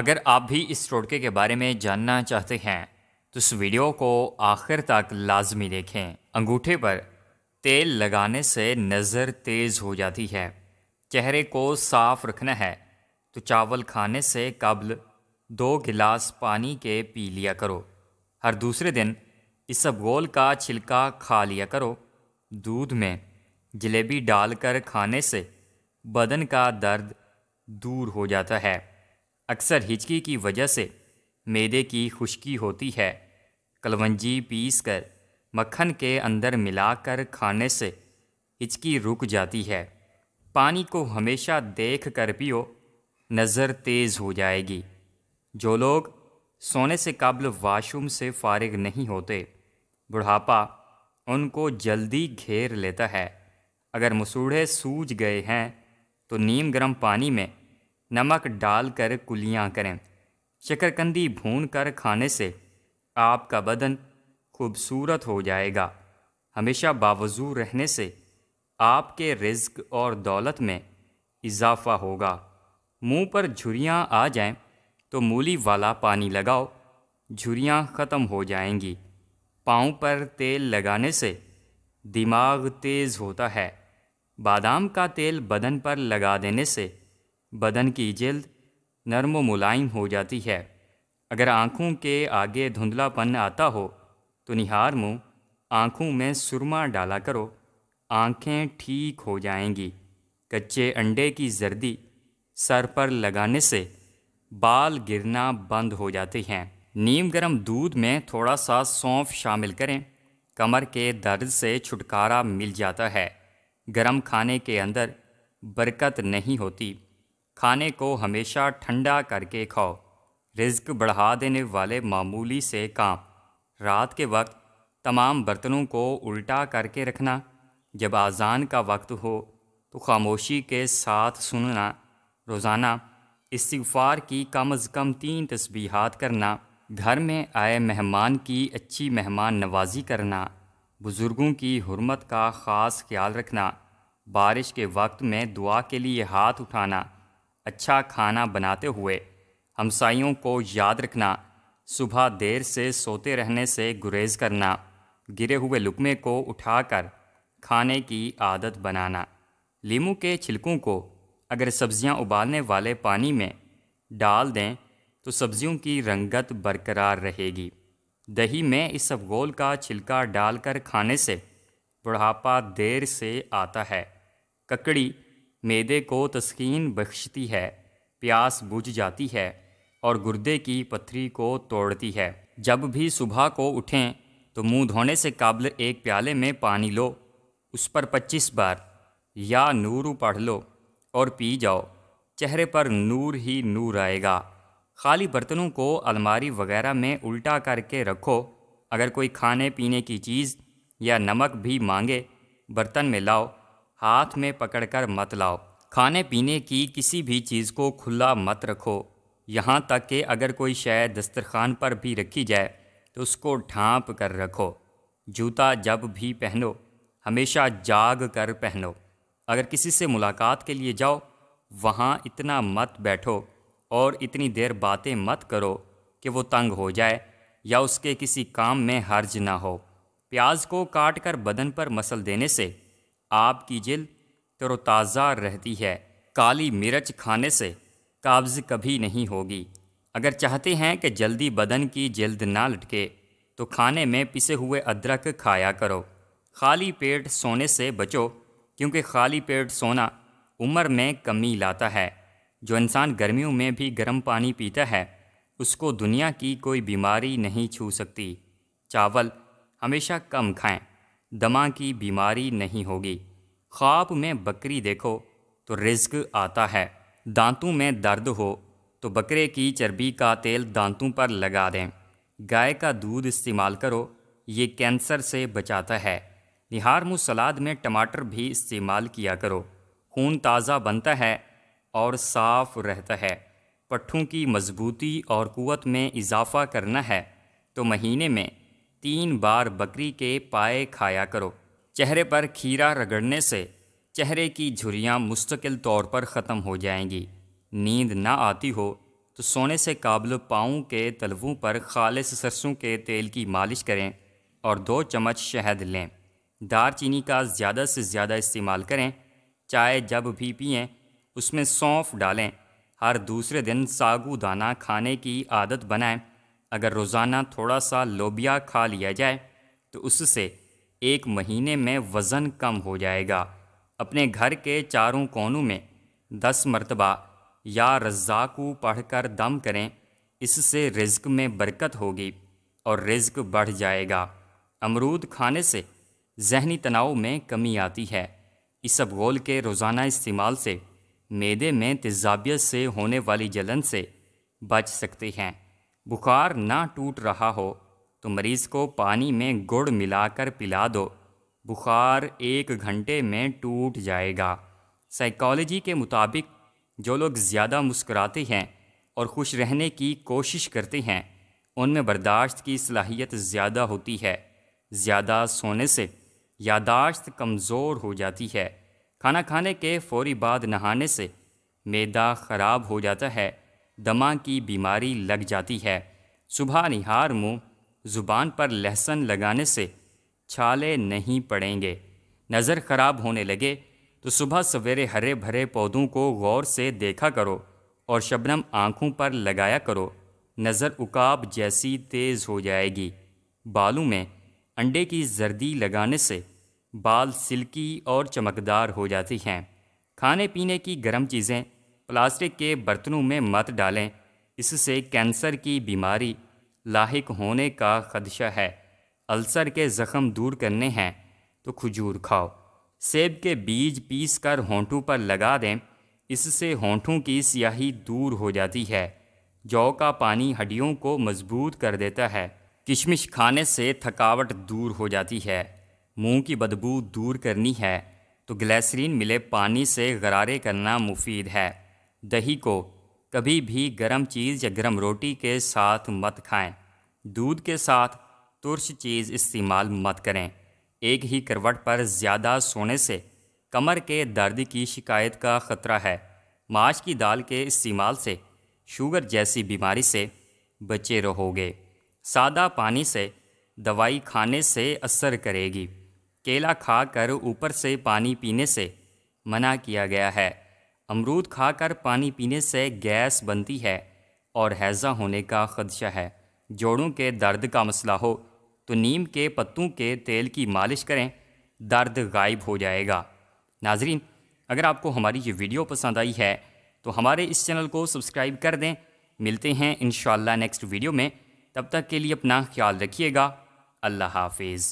अगर आप भी इस टोटके के बारे में जानना चाहते हैं तो इस वीडियो को आखिर तक लाजमी देखें अंगूठे पर तेल लगाने से नज़र तेज़ हो जाती है चेहरे को साफ रखना है तो चावल खाने से कबल दो गिलास पानी के पी लिया करो हर दूसरे दिन इस गोल का छिलका खा लिया करो दूध में जलेबी डालकर खाने से बदन का दर्द दूर हो जाता है अक्सर हिचकी की वजह से मैदे की खुश्की होती है कलवंजी पीस कर मक्खन के अंदर मिलाकर खाने से हिचकी रुक जाती है पानी को हमेशा देख कर पियो नज़र तेज़ हो जाएगी जो लोग सोने से कबल वाशरूम से फारिग नहीं होते बुढ़ापा उनको जल्दी घेर लेता है अगर मसूढ़े सूज गए हैं तो नीम गर्म पानी में नमक डालकर कुलियाँ करें शकरकंदी भून कर खाने से आपका बदन खूबसूरत हो जाएगा हमेशा बावजूद रहने से आपके रिज्क और दौलत में इजाफा होगा मुंह पर झुरियाँ आ जाएं तो मूली वाला पानी लगाओ झुरियाँ ख़त्म हो जाएंगी पाँव पर तेल लगाने से दिमाग तेज़ होता है बादाम का तेल बदन पर लगा देने से बदन की जल्द नरम मुलायम हो जाती है अगर आँखों के आगे धुंधलापन आता हो तो निहार मुँह आँखों में सुरमा डाला करो आँखें ठीक हो जाएंगी कच्चे अंडे की जर्दी सर पर लगाने से बाल गिरना बंद हो जाते हैं नीम गर्म दूध में थोड़ा सा सौंफ शामिल करें कमर के दर्द से छुटकारा मिल जाता है गर्म खाने के अंदर बरकत नहीं होती खाने को हमेशा ठंडा करके खाओ रिज्क बढ़ा देने वाले मामूली से काम रात के वक्त तमाम बर्तनों को उल्टा करके रखना जब आज़ान का वक्त हो तो खामोशी के साथ सुनना रोज़ाना इस्तीफार की कम अज़ कम तीन तस्बीहात करना घर में आए मेहमान की अच्छी मेहमान नवाजी करना बुज़ुर्गों की हरमत का ख़ास ख्याल रखना बारिश के वक्त में दुआ के लिए हाथ उठाना अच्छा खाना बनाते हुए हमसाइयों को याद रखना सुबह देर से सोते रहने से गुरेज करना गिरे हुए लुकमे को उठाकर खाने की आदत बनाना लीमू के छिलकों को अगर सब्जियां उबालने वाले पानी में डाल दें तो सब्जियों की रंगत बरकरार रहेगी दही में इस गोल का छिलका डालकर खाने से बुढ़ापा देर से आता है ककड़ी मैदे को तस्कीन बख्शती है प्यास बुझ जाती है और गुर्दे की पथरी को तोड़ती है जब भी सुबह को उठें तो मुंह धोने से काबिल एक प्याले में पानी लो उस पर पच्चीस बार या नूर पढ़ लो और पी जाओ चेहरे पर नूर ही नूर आएगा खाली बर्तनों को अलमारी वगैरह में उल्टा करके रखो अगर कोई खाने पीने की चीज़ या नमक भी मांगे बर्तन में लाओ हाथ में पकड़कर मत लाओ खाने पीने की किसी भी चीज़ को खुला मत रखो यहाँ तक कि अगर कोई शय दस्तरखान पर भी रखी जाए तो उसको ढाँप कर रखो जूता जब भी पहनो हमेशा जाग कर पहनो अगर किसी से मुलाकात के लिए जाओ वहाँ इतना मत बैठो और इतनी देर बातें मत करो कि वो तंग हो जाए या उसके किसी काम में हर्ज ना हो प्याज को काट कर बदन पर मसल देने से आपकी की जिल तरोताज़ा रहती है काली मिर्च खाने से काब्ज़ कभी नहीं होगी अगर चाहते हैं कि जल्दी बदन की जल्द ना लटके तो खाने में पिसे हुए अदरक खाया करो खाली पेट सोने से बचो क्योंकि खाली पेट सोना उम्र में कमी लाता है जो इंसान गर्मियों में भी गर्म पानी पीता है उसको दुनिया की कोई बीमारी नहीं छू सकती चावल हमेशा कम खाएं दमा की बीमारी नहीं होगी ख्वाब में बकरी देखो तो रिज्क आता है दांतों में दर्द हो तो बकरे की चर्बी का तेल दांतों पर लगा दें गाय का दूध इस्तेमाल करो ये कैंसर से बचाता है निहार मुँह सलाद में टमाटर भी इस्तेमाल किया करो खून ताज़ा बनता है और साफ़ रहता है पट्ठों की मजबूती और क़वत में इजाफ़ा करना है तो महीने में तीन बार बकरी के पाए खाया करो चेहरे पर खीरा रगड़ने से चेहरे की झुरियाँ मुस्तकिल तौर पर ख़त्म हो जाएंगी नींद ना आती हो तो सोने से काबल पाँव के तलवों पर खालिस सरसों के तेल की मालिश करें और दो चम्मच शहद लें दार चीनी का ज़्यादा से ज़्यादा इस्तेमाल करें चाय जब भी पिएं उसमें सौंफ डालें हर दूसरे दिन सागू दाना खाने की आदत बनाएं अगर रोज़ाना थोड़ा सा लोबिया खा लिया जाए तो उससे एक महीने में वज़न कम हो जाएगा अपने घर के चारों कोनों में दस मरतबा या पढ़ पढ़कर दम करें इससे रिज्क में बरकत होगी और रिज्क बढ़ जाएगा अमरूद खाने से जहनी तनाव में कमी आती है इस गोल के रोज़ाना इस्तेमाल से मैदे में तेजाबियत से होने वाली जलन से बच सकते हैं बुखार ना टूट रहा हो तो मरीज़ को पानी में गुड़ मिलाकर पिला दो बुखार एक घंटे में टूट जाएगा साइकोलॉजी के मुताबिक जो लोग ज़्यादा मुस्कराते हैं और खुश रहने की कोशिश करते हैं उनमें बर्दाश्त की सलाहियत ज़्यादा होती है ज़्यादा सोने से यादाश्त कमज़ोर हो जाती है खाना खाने के फ़ौरी बाद नहाने से मैदा ख़राब हो जाता है दमा की बीमारी लग जाती है सुबह निहार मुंह ज़ुबान पर लहसन लगाने से छाले नहीं पड़ेंगे नज़र ख़राब होने लगे तो सुबह सवेरे हरे भरे पौधों को गौर से देखा करो और शबनम आँखों पर लगाया करो नज़र उकाब जैसी तेज़ हो जाएगी बालों में अंडे की जर्दी लगाने से बाल सिल्की और चमकदार हो जाती हैं खाने पीने की गर्म चीज़ें प्लास्टिक के बर्तनों में मत डालें इससे कैंसर की बीमारी लाक होने का खदशा है अल्सर के ज़ख़म दूर करने हैं तो खजूर खाओ सेब के बीज पीस कर होंठों पर लगा दें इससे होंठों की स्याही दूर हो जाती है जौ का पानी हड्डियों को मजबूत कर देता है किशमिश खाने से थकावट दूर हो जाती है मुंह की बदबू दूर करनी है तो ग्लैसरीन मिले पानी से गरारे करना मुफीद है दही को कभी भी गर्म चीज़ या गर्म रोटी के साथ मत खाएं। दूध के साथ तुरश चीज़ इस्तेमाल मत करें एक ही करवट पर ज़्यादा सोने से कमर के दर्द की शिकायत का ख़तरा है माश की दाल के इस्तेमाल से शुगर जैसी बीमारी से बचे रहोगे सादा पानी से दवाई खाने से असर करेगी केला खाकर ऊपर से पानी पीने से मना किया गया है अमरूद खाकर पानी पीने से गैस बनती है और हैज़ा होने का खदशा है जोड़ों के दर्द का मसला हो तो नीम के पत्तों के तेल की मालिश करें दर्द गायब हो जाएगा नाजरीन अगर आपको हमारी ये वीडियो पसंद आई है तो हमारे इस चैनल को सब्सक्राइब कर दें मिलते हैं इन नेक्स्ट वीडियो में तब तक के लिए अपना ख्याल रखिएगा अल्लाह हाफिज़